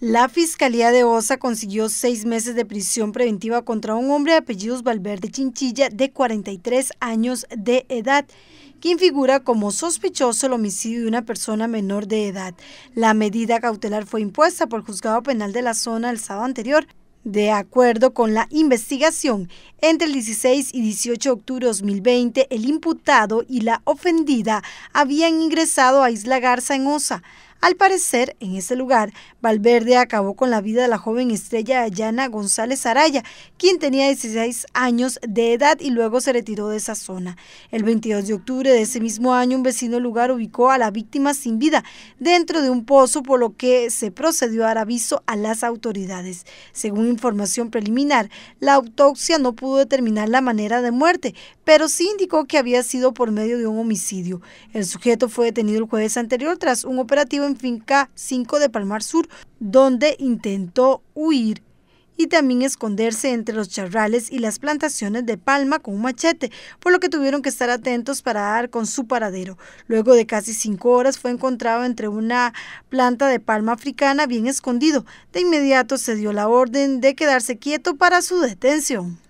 La Fiscalía de Osa consiguió seis meses de prisión preventiva contra un hombre de apellidos Valverde Chinchilla de 43 años de edad, quien figura como sospechoso el homicidio de una persona menor de edad. La medida cautelar fue impuesta por el Juzgado Penal de la Zona el sábado anterior, de acuerdo con la investigación, entre el 16 y 18 de octubre de 2020, el imputado y la ofendida habían ingresado a Isla Garza en Osa. Al parecer, en ese lugar, Valverde acabó con la vida de la joven estrella Ayana González Araya, quien tenía 16 años de edad y luego se retiró de esa zona. El 22 de octubre de ese mismo año, un vecino del lugar ubicó a la víctima sin vida dentro de un pozo, por lo que se procedió a dar aviso a las autoridades. Según información preliminar, la autopsia no pudo determinar la manera de muerte, pero sí indicó que había sido por medio de un homicidio. El sujeto fue detenido el jueves anterior tras un operativo en Finca 5 de Palmar Sur, donde intentó huir y también esconderse entre los charrales y las plantaciones de palma con un machete, por lo que tuvieron que estar atentos para dar con su paradero. Luego de casi cinco horas fue encontrado entre una planta de palma africana bien escondido. De inmediato se dio la orden de quedarse quieto para su detención.